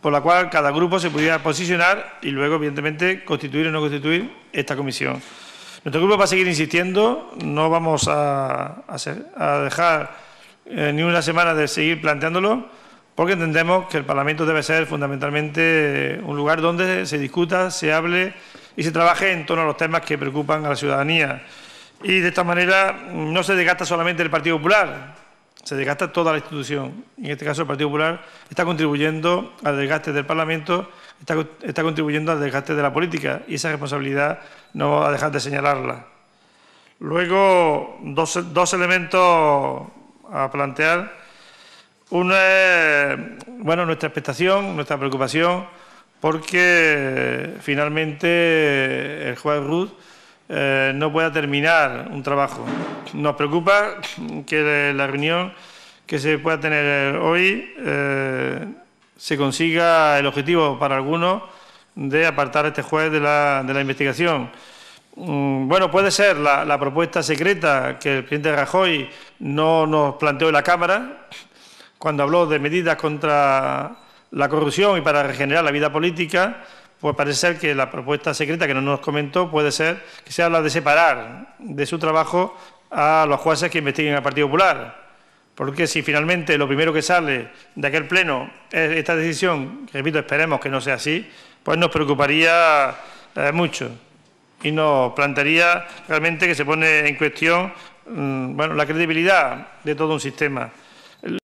por la cual cada grupo se pudiera posicionar y luego, evidentemente, constituir o no constituir esta comisión. Nuestro grupo va a seguir insistiendo, no vamos a, dejar eh, ni una semana de seguir planteándolo, porque entendemos que el Parlamento debe ser fundamentalmente eh, un lugar donde se discuta, se hable y se trabaje en torno a los temas que preocupan a la ciudadanía. Y de esta manera no se desgasta solamente el Partido Popular, se desgasta toda la institución. En este caso, el Partido Popular está contribuyendo al desgaste del Parlamento, está, contribuyendo al desgaste de la política y esa responsabilidad no va a dejar de señalarla. Luego, dos, dos elementos a plantear. Uno es bueno, nuestra expectación, nuestra preocupación, porque finalmente el juez Ruth eh, no pueda terminar un trabajo. Nos preocupa que la reunión que se pueda tener eh, hoy eh, se consiga el objetivo para algunos de apartar este juez de la, investigación. Mm, bueno, puede ser la, propuesta secreta que el presidente Rajoy no nos planteó en la Cámara cuando habló de medidas contra la corrupción y para regenerar la vida política pues parece que la propuesta secreta que no nos comentó puede ser que se habla de separar de su trabajo a los jueces que investiguen al Partido Popular. Porque si finalmente lo primero que sale de aquel pleno es esta decisión, que repito, esperemos que no sea así, pues nos preocuparía eh, mucho y nos plantearía realmente que se pone en cuestión mm, bueno, la credibilidad de todo un sistema.